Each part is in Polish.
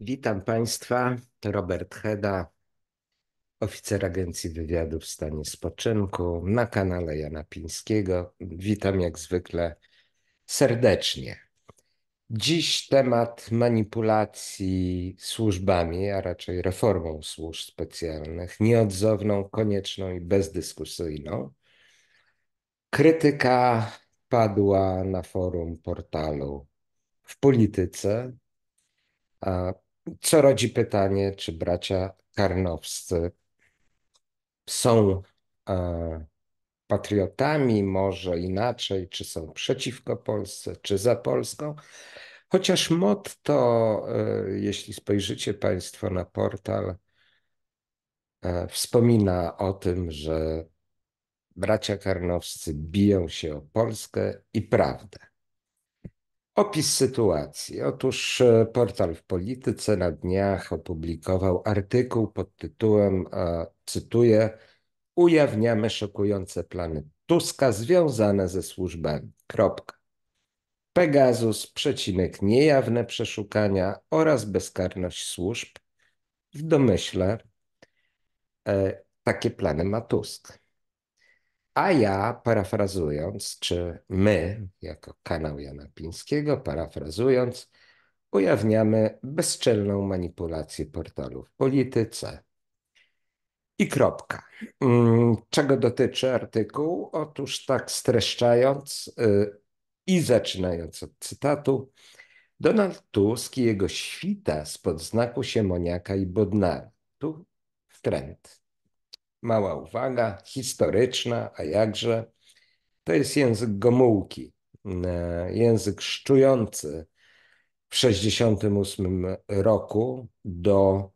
Witam Państwa. Robert Heda, oficer Agencji Wywiadu w stanie spoczynku na kanale Jana Pińskiego. Witam jak zwykle serdecznie. Dziś temat manipulacji służbami, a raczej reformą służb specjalnych, nieodzowną, konieczną i bezdyskusyjną. Krytyka padła na forum portalu w polityce, co rodzi pytanie, czy bracia karnowscy są e, patriotami, może inaczej, czy są przeciwko Polsce, czy za Polską. Chociaż motto, e, jeśli spojrzycie Państwo na portal, e, wspomina o tym, że bracia karnowscy biją się o Polskę i prawdę. Opis sytuacji. Otóż e, portal w polityce na dniach opublikował artykuł pod tytułem, e, cytuję, Ujawniamy szokujące plany Tuska związane ze służbami. Kropka. Pegasus, przecinek, niejawne przeszukania oraz bezkarność służb. W domyśle e, takie plany ma Tusk. A ja, parafrazując, czy my, jako kanał Jana Pińskiego, parafrazując, ujawniamy bezczelną manipulację portalu w polityce. I kropka. Mm, czego dotyczy artykuł? Otóż tak streszczając y, i zaczynając od cytatu, Donald Tusk i jego świta spod znaku Siemoniaka i Bodnara. Tu trend mała uwaga historyczna, a jakże. To jest język Gomułki, e, język szczujący w 1968 roku do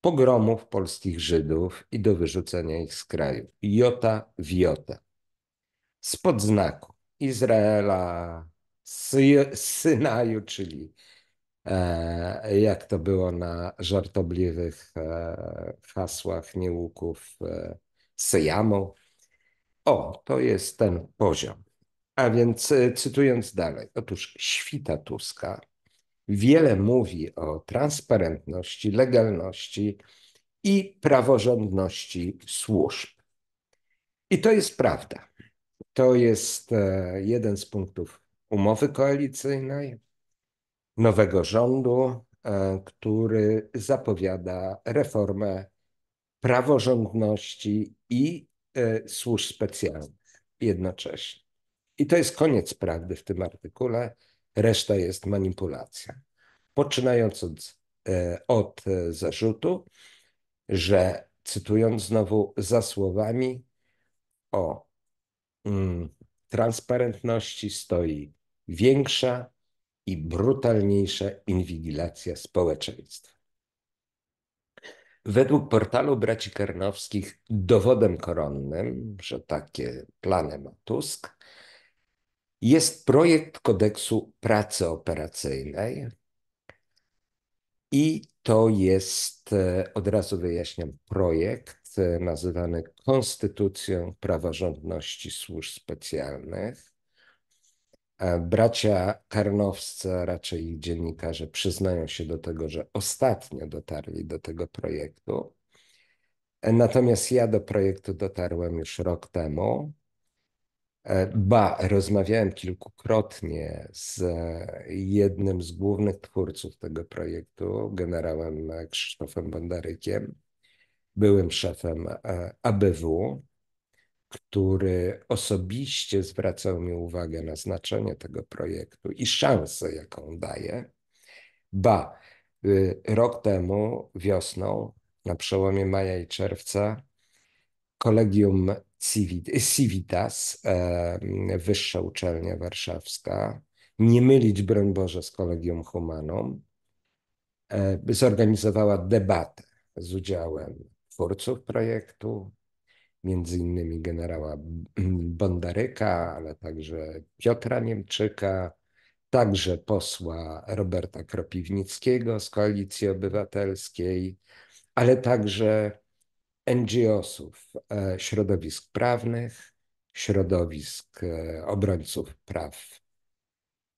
pogromów polskich Żydów i do wyrzucenia ich z kraju. Jota w jota. Spod znaku Izraela, Sy Synaju, czyli E, jak to było na żartobliwych e, hasłach niełuków, e, Sejamu. O, to jest ten poziom. A więc cytując dalej, otóż świta Tuska wiele mówi o transparentności, legalności i praworządności służb. I to jest prawda. To jest jeden z punktów umowy koalicyjnej, nowego rządu, e, który zapowiada reformę praworządności i e, służb specjalnych jednocześnie. I to jest koniec prawdy w tym artykule, reszta jest manipulacja. Poczynając od, e, od zarzutu, że cytując znowu za słowami o mm, transparentności stoi większa i brutalniejsza inwigilacja społeczeństwa. Według portalu braci Karnowskich dowodem koronnym, że takie plany ma Tusk, jest projekt kodeksu pracy operacyjnej i to jest, e, od razu wyjaśniam, projekt e, nazywany Konstytucją Praworządności Służb Specjalnych. E, bracia karnowscy, raczej ich dziennikarze, przyznają się do tego, że ostatnio dotarli do tego projektu. E, natomiast ja do projektu dotarłem już rok temu. E, ba, rozmawiałem kilkukrotnie z jednym z głównych twórców tego projektu, generałem Krzysztofem Bondarykiem, byłym szefem ABW, który osobiście zwracał mi uwagę na znaczenie tego projektu i szansę, jaką daje. Ba, y, rok temu, wiosną, na przełomie maja i czerwca, kolegium Civitas, Wyższa Uczelnia Warszawska, nie mylić broń Boże z kolegium Humanum, e, zorganizowała debatę z udziałem twórców projektu, między innymi generała Bondaryka, ale także Piotra Niemczyka, także posła Roberta Kropiwnickiego z Koalicji Obywatelskiej, ale także NGO-sów, e, środowisk prawnych, środowisk e, obrońców praw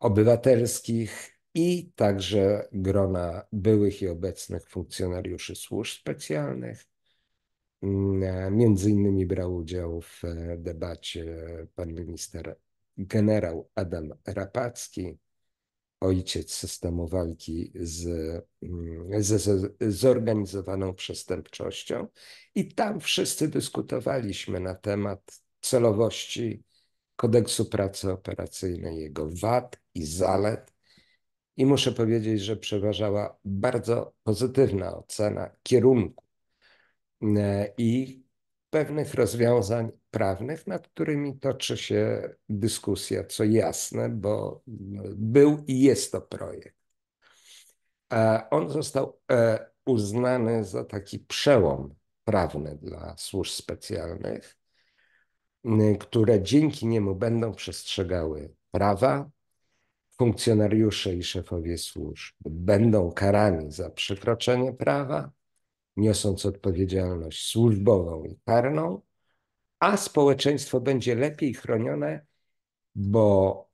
obywatelskich i także grona byłych i obecnych funkcjonariuszy służb specjalnych, Mm, między innymi brał udział w e, debacie pan minister generał Adam Rapacki, ojciec systemu walki z, mm, z, zorganizowaną przestępczością. I tam wszyscy dyskutowaliśmy na temat celowości kodeksu pracy operacyjnej, jego wad i zalet. I muszę powiedzieć, że przeważała bardzo pozytywna ocena kierunku E, i pewnych rozwiązań prawnych, nad którymi toczy się dyskusja, co jasne, bo no, był i jest to projekt. E, on został e, uznany za taki przełom prawny dla służb specjalnych, które dzięki niemu będą przestrzegały prawa. Funkcjonariusze i szefowie służb będą karani za przekroczenie prawa niosąc odpowiedzialność służbową i karną, a społeczeństwo będzie lepiej chronione, bo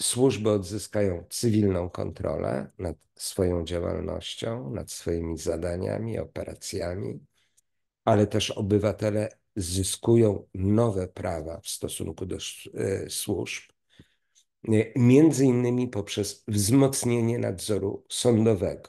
służby odzyskają cywilną kontrolę nad swoją działalnością, nad swoimi zadaniami, operacjami, ale też obywatele zyskują nowe prawa w stosunku do e, służb, e, między innymi poprzez wzmocnienie nadzoru sądowego.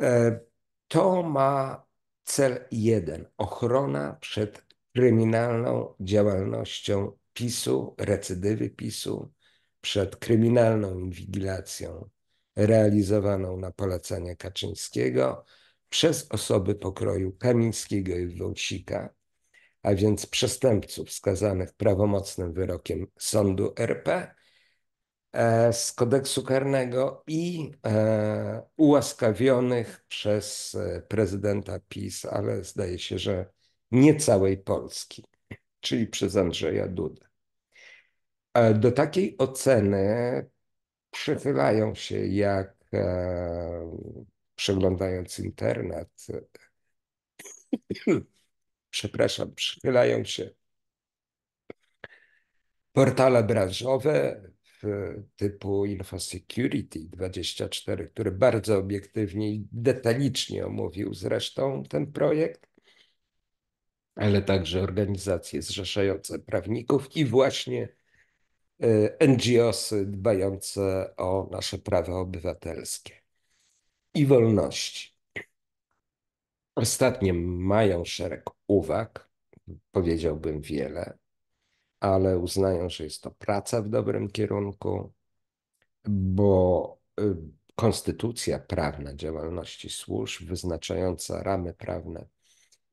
E, to ma cel jeden: ochrona przed kryminalną działalnością PiSu, recydywy PiSu, przed kryminalną inwigilacją realizowaną na polecenie Kaczyńskiego przez osoby pokroju Kamińskiego i Wąsika, a więc przestępców skazanych prawomocnym wyrokiem sądu RP E, z kodeksu karnego i e, ułaskawionych przez e, prezydenta PiS, ale zdaje się, że nie całej Polski, czyli przez Andrzeja Dudę. Do takiej oceny przychylają się, jak przeglądając internet, przepraszam, przychylają się portale branżowe, typu InfoSecurity 24, który bardzo obiektywnie i detalicznie omówił zresztą ten projekt, ale także organizacje zrzeszające prawników i właśnie e, NGOsy dbające o nasze prawa obywatelskie i wolności. Ostatnie mają szereg uwag, powiedziałbym wiele, ale uznają, że jest to praca w dobrym kierunku, bo y, konstytucja prawna działalności służb, wyznaczająca ramy prawne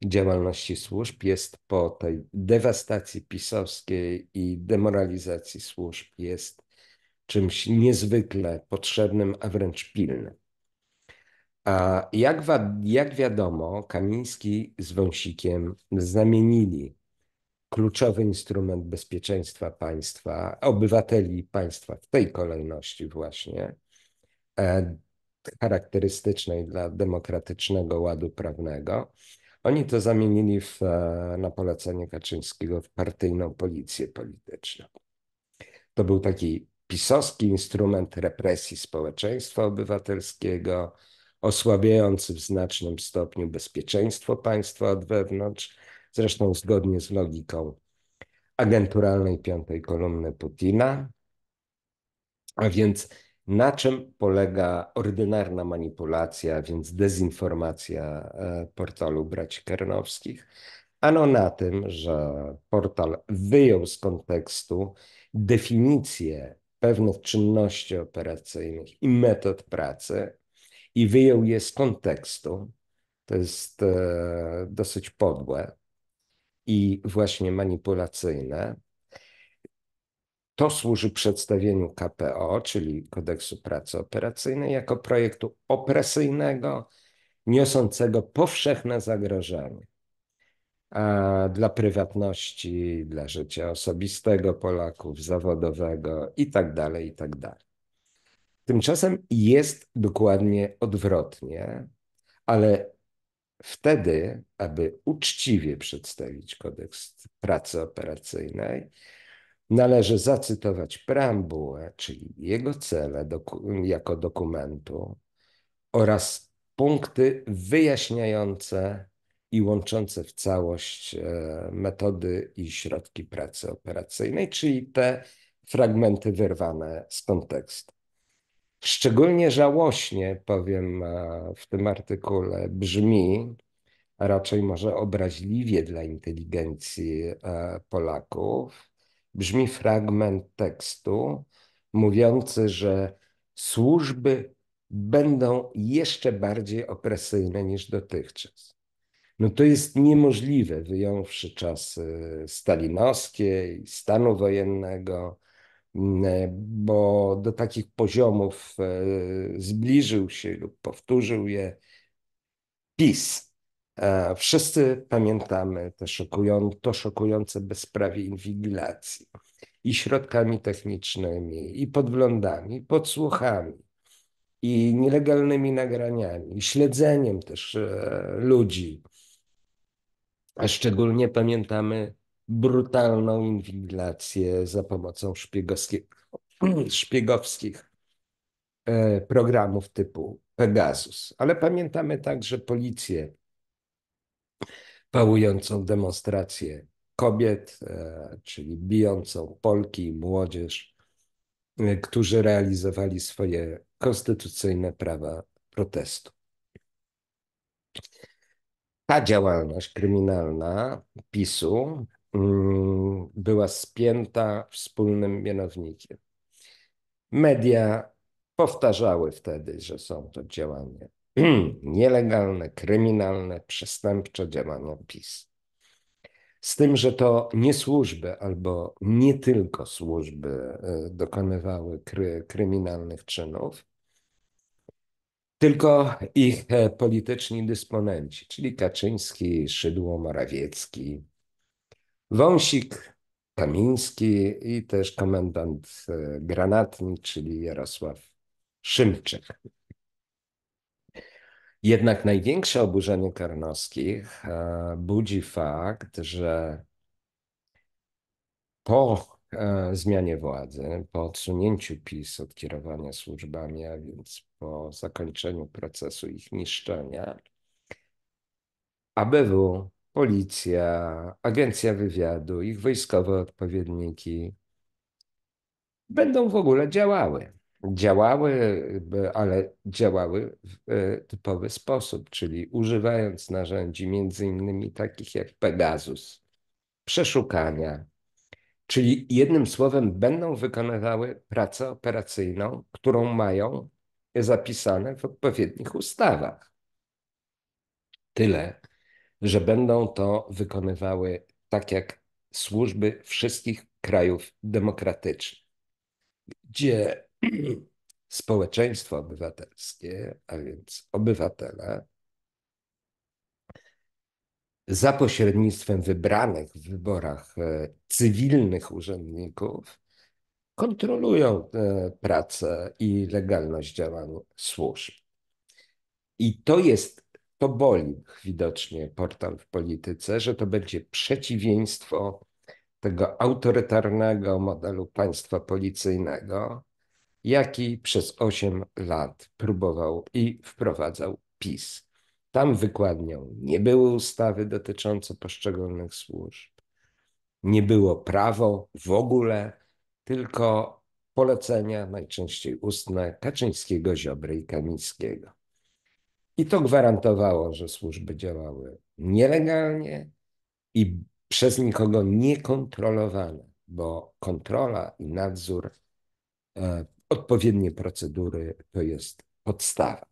działalności służb, jest po tej dewastacji pisowskiej i demoralizacji służb, jest czymś niezwykle potrzebnym, a wręcz pilnym. A jak, jak wiadomo, Kamiński z Wąsikiem zamienili kluczowy instrument bezpieczeństwa państwa, obywateli państwa w tej kolejności właśnie, e, charakterystycznej dla demokratycznego ładu prawnego. Oni to zamienili w, e, na polecenie Kaczyńskiego w partyjną policję polityczną. To był taki pisowski instrument represji społeczeństwa obywatelskiego, osłabiający w znacznym stopniu bezpieczeństwo państwa od wewnątrz, zresztą zgodnie z logiką agenturalnej piątej kolumny Putina. A więc na czym polega ordynarna manipulacja, a więc dezinformacja e, portalu Braci Kernowskich? Ano na tym, że portal wyjął z kontekstu definicję pewnych czynności operacyjnych i metod pracy i wyjął je z kontekstu. To jest e, dosyć podłe i właśnie manipulacyjne. To służy przedstawieniu KPO, czyli Kodeksu Pracy Operacyjnej, jako projektu opresyjnego, niosącego powszechne zagrożenie A dla prywatności, dla życia osobistego Polaków, zawodowego itd. Tak itd. Tak Tymczasem jest dokładnie odwrotnie, ale wtedy, aby uczciwie przedstawić kodeks pracy operacyjnej, należy zacytować preambułę, czyli jego cele doku jako dokumentu oraz punkty wyjaśniające i łączące w całość e, metody i środki pracy operacyjnej, czyli te fragmenty wyrwane z kontekstu. Szczególnie żałośnie, powiem e, w tym artykule, brzmi, a raczej może obraźliwie dla inteligencji e, Polaków, brzmi fragment tekstu mówiący, że służby będą jeszcze bardziej opresyjne niż dotychczas. No to jest niemożliwe, wyjąwszy czasy stalinowskie i stanu wojennego, E, bo do takich poziomów e, zbliżył się lub powtórzył je PiS. E, wszyscy pamiętamy te szokujące, to szokujące bezprawie inwigilacji i środkami technicznymi, i podglądami, i podsłuchami, i nielegalnymi nagraniami, i śledzeniem też ludzi. A szczególnie pamiętamy brutalną inwigilację za pomocą szpiegowskich, e, programów typu Pegasus. Ale pamiętamy także policję pałującą demonstrację kobiet, e, czyli bijącą Polki i młodzież, e, którzy realizowali swoje konstytucyjne prawa protestu. Ta działalność kryminalna PiSu Mm, była spięta wspólnym mianownikiem. Media powtarzały wtedy, że są to działania nielegalne, kryminalne, przestępcze działania PiS. Z tym, że to nie służby albo nie tylko służby e, dokonywały kry, kryminalnych czynów, tylko ich e, polityczni dysponenci, czyli Kaczyński, Szydło, Morawiecki, Wąsik Kamiński i też komendant e, granatnik, czyli Jarosław Szymczyk. Jednak największe oburzenie Karnowskich e, budzi fakt, że po e, zmianie władzy, po odsunięciu PiS od kierowania służbami, a więc po zakończeniu procesu ich niszczenia, ABW policja, agencja wywiadu, ich wojskowe odpowiedniki będą w ogóle działały. Działały, ale działały w e, typowy sposób, czyli używając narzędzi między innymi takich jak Pegasus, przeszukania, czyli jednym słowem będą wykonywały pracę operacyjną, którą mają zapisane w odpowiednich ustawach. Tyle, że będą to wykonywały tak jak służby wszystkich krajów demokratycznych, gdzie społeczeństwo obywatelskie, a więc obywatele, za pośrednictwem wybranych w wyborach e, cywilnych urzędników kontrolują e, pracę i legalność działań służb. I to jest to boli widocznie portal w polityce, że to będzie przeciwieństwo tego autorytarnego modelu państwa policyjnego, jaki przez 8 lat próbował i wprowadzał PiS. Tam wykładnią nie były ustawy dotyczące poszczególnych służb, nie było prawo w ogóle, tylko polecenia, najczęściej ustne, Kaczyńskiego, Ziobry i Kamińskiego. I to gwarantowało, że służby działały nielegalnie i przez nikogo niekontrolowane, bo kontrola i nadzór, e, odpowiednie procedury to jest podstawa.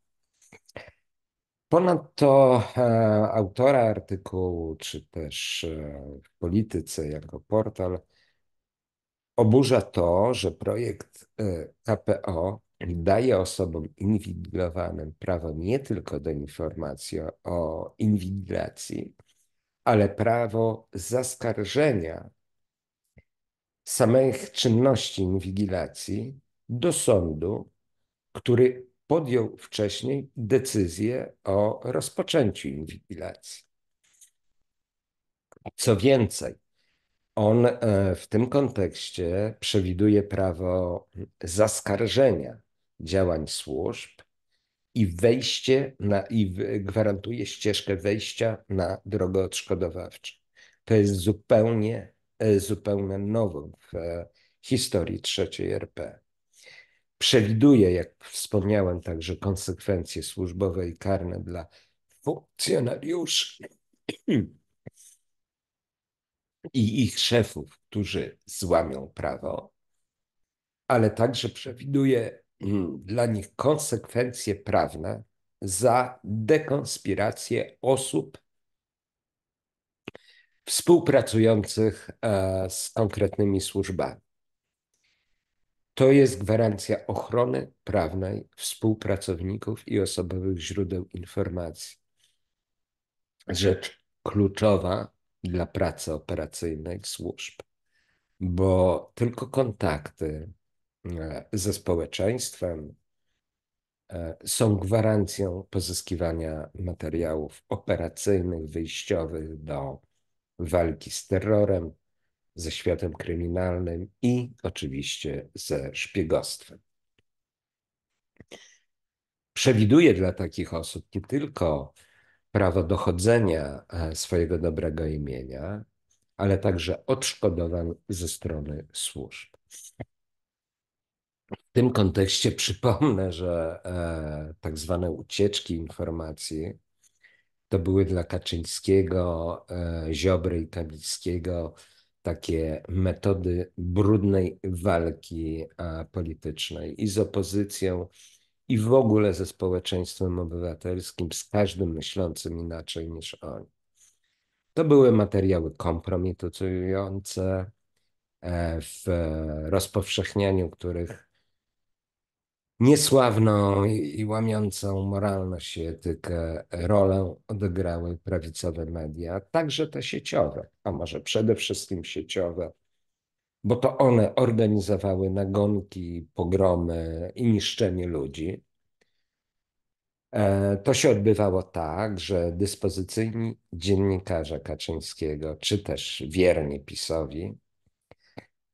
Ponadto e, autora artykułu, czy też e, w polityce jako portal, oburza to, że projekt e, KPO daje osobom inwigilowanym prawo nie tylko do informacji o inwigilacji, ale prawo zaskarżenia samych czynności inwigilacji do sądu, który podjął wcześniej decyzję o rozpoczęciu inwigilacji. Co więcej, on e, w tym kontekście przewiduje prawo zaskarżenia działań służb i wejście na, i gwarantuje ścieżkę wejścia na drogę odszkodowawczą. To jest zupełnie, zupełnie nową w e, historii trzeciej RP. Przewiduje, jak wspomniałem, także konsekwencje służbowe i karne dla funkcjonariuszy i ich szefów, którzy złamią prawo, ale także przewiduje Mm, dla nich konsekwencje prawne za dekonspirację osób współpracujących e, z konkretnymi służbami. To jest gwarancja ochrony prawnej współpracowników i osobowych źródeł informacji. Rzecz kluczowa dla pracy operacyjnej służb, bo tylko kontakty, E, ze społeczeństwem, e, są gwarancją pozyskiwania materiałów operacyjnych, wyjściowych do walki z terrorem, ze światem kryminalnym i oczywiście ze szpiegostwem. Przewiduje dla takich osób nie tylko prawo dochodzenia e, swojego dobrego imienia, ale także odszkodowań ze strony służb. W tym kontekście przypomnę, że e, tak zwane ucieczki informacji to były dla Kaczyńskiego, e, Ziobry i Kamińskiego takie metody brudnej walki e, politycznej i z opozycją, i w ogóle ze społeczeństwem obywatelskim, z każdym myślącym inaczej niż oni. To były materiały kompromitujące, e, w rozpowszechnianiu których Niesławną i łamiącą moralność i etykę rolę odegrały prawicowe media, także te sieciowe, a może przede wszystkim sieciowe, bo to one organizowały nagonki, pogromy i niszczenie ludzi. E, to się odbywało tak, że dyspozycyjni dziennikarze Kaczyńskiego, czy też wierni PiSowi,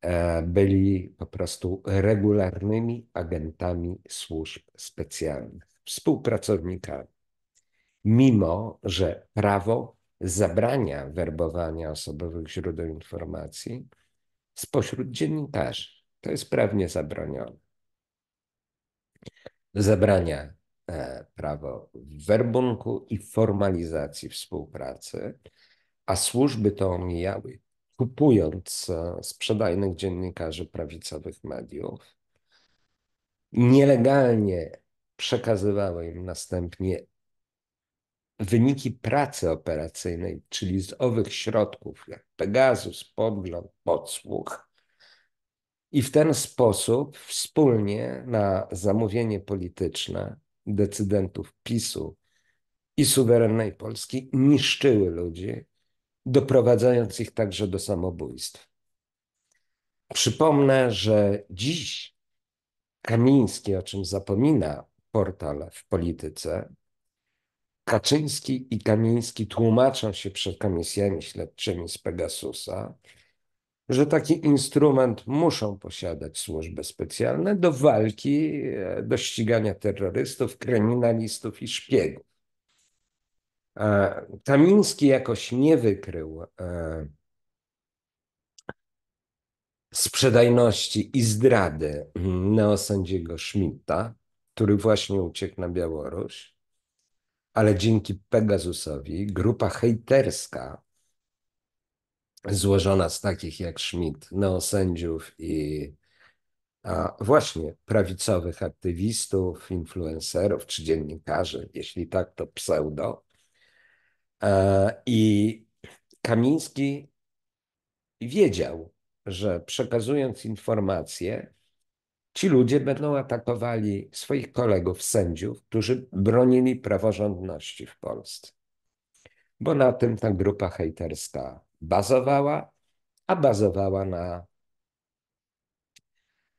E, byli po prostu regularnymi agentami służb specjalnych, współpracownikami. Mimo, że prawo zabrania werbowania osobowych źródeł informacji spośród dziennikarzy. To jest prawnie zabronione. Zabrania e, prawo werbunku i formalizacji współpracy, a służby to omijały kupując e, sprzedajnych dziennikarzy prawicowych mediów, nielegalnie przekazywały im następnie wyniki pracy operacyjnej, czyli z owych środków, jak Pegasus, podgląd, podsłuch. I w ten sposób wspólnie na zamówienie polityczne decydentów PiSu i suwerennej Polski niszczyły ludzi, doprowadzając ich także do samobójstw. Przypomnę, że dziś Kamiński, o czym zapomina portal w polityce, Kaczyński i Kamiński tłumaczą się przed komisjami śledczymi z Pegasusa, że taki instrument muszą posiadać służby specjalne do walki, e, do ścigania terrorystów, kryminalistów i szpiegów. E, Kamiński jakoś nie wykrył e, sprzedajności i zdrady neosędziego Schmidta, który właśnie uciekł na Białoruś, ale dzięki Pegasusowi grupa hejterska złożona z takich jak Schmidt, neosędziów i właśnie prawicowych aktywistów, influencerów czy dziennikarzy, jeśli tak, to pseudo, E, I Kamiński wiedział, że przekazując informacje, ci ludzie będą atakowali swoich kolegów, sędziów, którzy bronili praworządności w Polsce. Bo na tym ta grupa hejterska bazowała, a bazowała na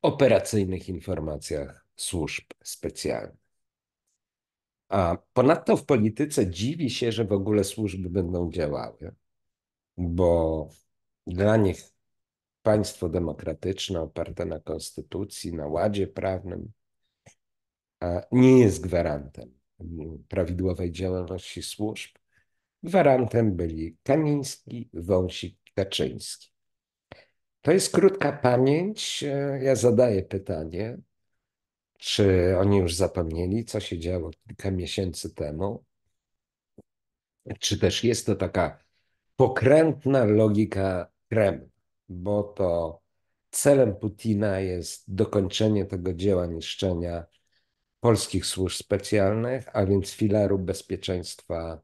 operacyjnych informacjach służb specjalnych. A ponadto w polityce dziwi się, że w ogóle służby będą działały, bo dla nich państwo demokratyczne oparte na konstytucji, na ładzie prawnym nie jest gwarantem prawidłowej działalności służb. Gwarantem byli Kamiński, Wąsik, Kaczyński. To jest krótka pamięć. Ja zadaję pytanie, czy oni już zapomnieli, co się działo kilka miesięcy temu? Czy też jest to taka pokrętna logika Kremla, bo to celem Putina jest dokończenie tego dzieła niszczenia polskich służb specjalnych, a więc filaru bezpieczeństwa,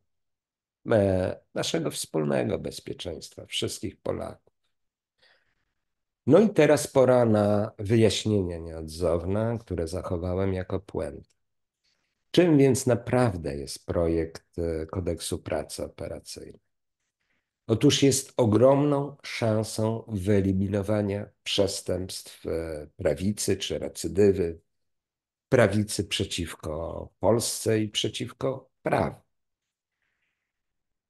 e, naszego wspólnego bezpieczeństwa, wszystkich Polaków. No i teraz pora na wyjaśnienia nieodzowne, które zachowałem jako puent. Czym więc naprawdę jest projekt e, kodeksu pracy operacyjnej? Otóż jest ogromną szansą wyeliminowania przestępstw e, prawicy czy recydywy, prawicy przeciwko Polsce i przeciwko prawu.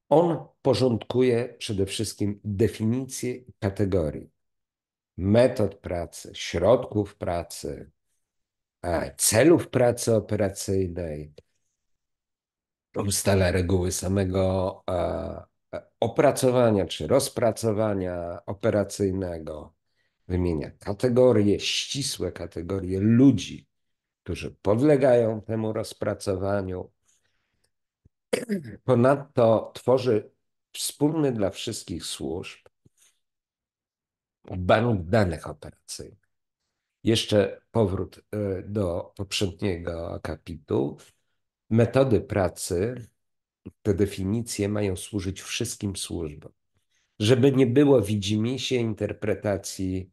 On porządkuje przede wszystkim definicje kategorii metod pracy, środków pracy, e, celów pracy operacyjnej, ustala reguły samego e, opracowania czy rozpracowania operacyjnego, wymienia kategorie, ścisłe kategorie ludzi, którzy podlegają temu rozpracowaniu. Ponadto tworzy wspólny dla wszystkich służb bank danych operacyjnych. Jeszcze powrót y, do poprzedniego akapitu. Metody pracy, te definicje mają służyć wszystkim służbom. Żeby nie było widzimisię interpretacji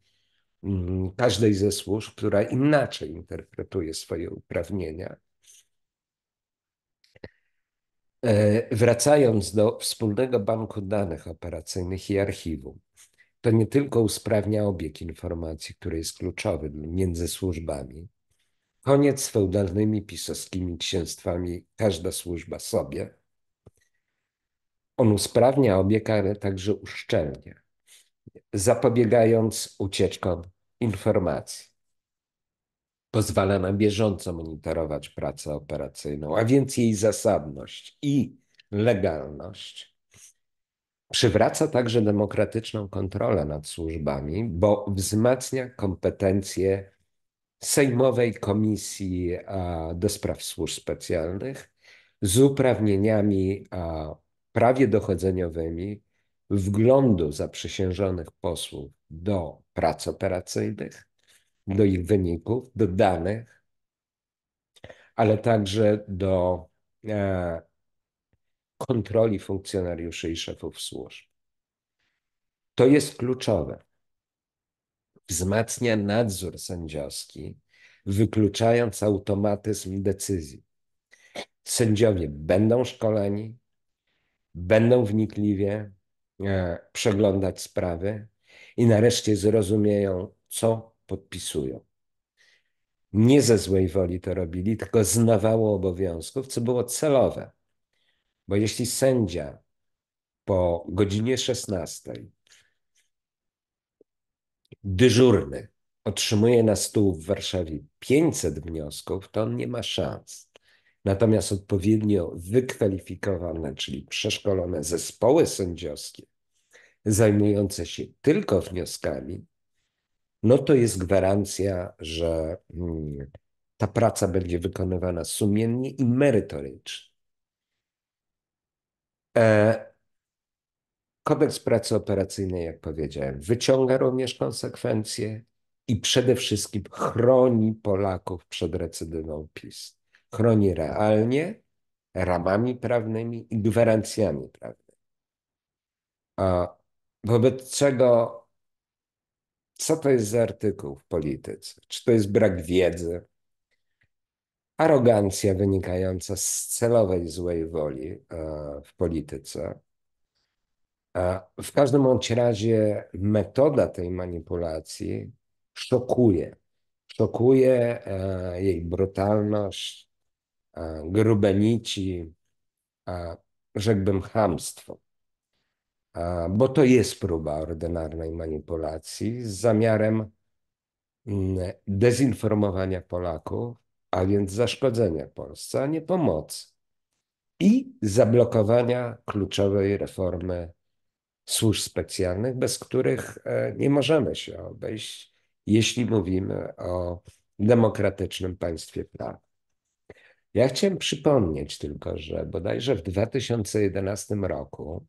mm, każdej ze służb, która inaczej interpretuje swoje uprawnienia. E, wracając do wspólnego banku danych operacyjnych i archiwum to nie tylko usprawnia obieg informacji, który jest kluczowy między służbami. Koniec z feudalnymi pisowskimi księstwami, każda służba sobie. On usprawnia obieg, ale także uszczelnia, zapobiegając ucieczkom informacji. Pozwala na bieżąco monitorować pracę operacyjną, a więc jej zasadność i legalność Przywraca także demokratyczną kontrolę nad służbami, bo wzmacnia kompetencje Sejmowej Komisji do Spraw Służb Specjalnych z uprawnieniami prawie dochodzeniowymi wglądu zaprzysiężonych posłów do prac operacyjnych, do ich wyników, do danych, ale także do e, kontroli funkcjonariuszy i szefów służb. To jest kluczowe. Wzmacnia nadzór sędziowski, wykluczając automatyzm decyzji. Sędziowie będą szkoleni, będą wnikliwie e, przeglądać sprawy i nareszcie zrozumieją, co podpisują. Nie ze złej woli to robili, tylko znawało obowiązków, co było celowe bo jeśli sędzia po godzinie 16 dyżurny otrzymuje na stół w Warszawie 500 wniosków, to on nie ma szans. Natomiast odpowiednio wykwalifikowane, czyli przeszkolone zespoły sędziowskie, zajmujące się tylko wnioskami, no to jest gwarancja, że mm, ta praca będzie wykonywana sumiennie i merytorycznie. E, kodeks pracy operacyjnej, jak powiedziałem, wyciąga również konsekwencje i przede wszystkim chroni Polaków przed recydywą PiS. Chroni realnie, ramami prawnymi i gwarancjami prawnymi. A wobec czego, co to jest za artykuł w polityce? Czy to jest brak wiedzy? arogancja wynikająca z celowej złej woli e, w polityce. E, w każdym bądź razie metoda tej manipulacji szokuje. Szokuje e, jej brutalność, grubenici, rzekłbym chamstwo. Bo to jest próba ordynarnej manipulacji z zamiarem mm, dezinformowania Polaków a więc zaszkodzenia Polsce, a nie pomocy i zablokowania kluczowej reformy służb specjalnych, bez których e, nie możemy się obejść, jeśli mówimy o demokratycznym państwie prawa. Ja chciałem przypomnieć tylko, że bodajże w 2011 roku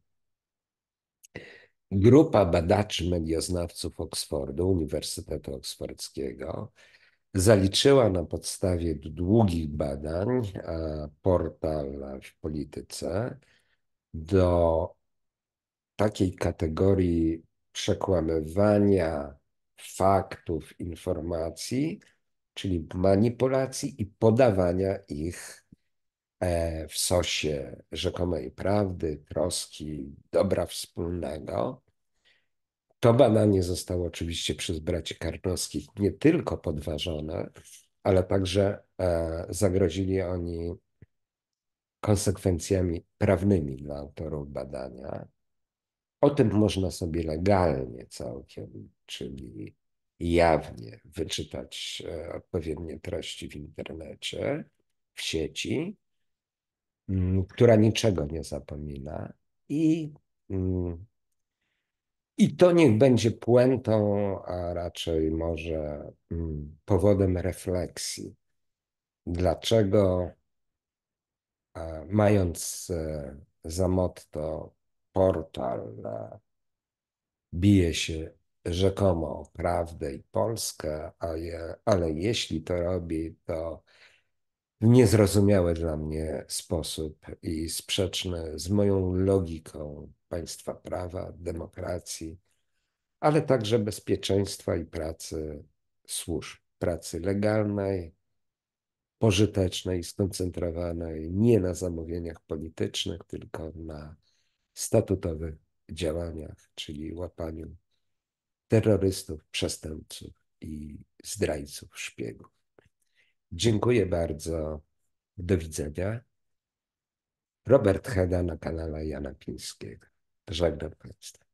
grupa badaczy medioznawców Oksfordu, Uniwersytetu Oksfordzkiego, zaliczyła na podstawie długich badań e, portal w polityce do takiej kategorii przekłamywania faktów, informacji, czyli manipulacji i podawania ich e, w sosie rzekomej prawdy, troski, dobra wspólnego, to badanie zostało oczywiście przez braci Karnowskich nie tylko podważone, ale także e, zagrozili oni konsekwencjami prawnymi dla autorów badania. O tym można sobie legalnie całkiem, czyli jawnie wyczytać e, odpowiednie treści w internecie, w sieci, która niczego nie zapomina i i to niech będzie puentą, a raczej może mm, powodem refleksji. Dlaczego, mając e, za motto portal, e, bije się rzekomo o prawdę i Polskę, ale jeśli to robi, to niezrozumiały dla mnie sposób i sprzeczny z moją logiką państwa prawa, demokracji, ale także bezpieczeństwa i pracy służb, pracy legalnej, pożytecznej, skoncentrowanej nie na zamówieniach politycznych, tylko na statutowych działaniach, czyli łapaniu terrorystów, przestępców i zdrajców, szpiegów. Dziękuję bardzo. Do widzenia. Robert Heda na kanale Jana Pińskiego. Żegnam Państwa.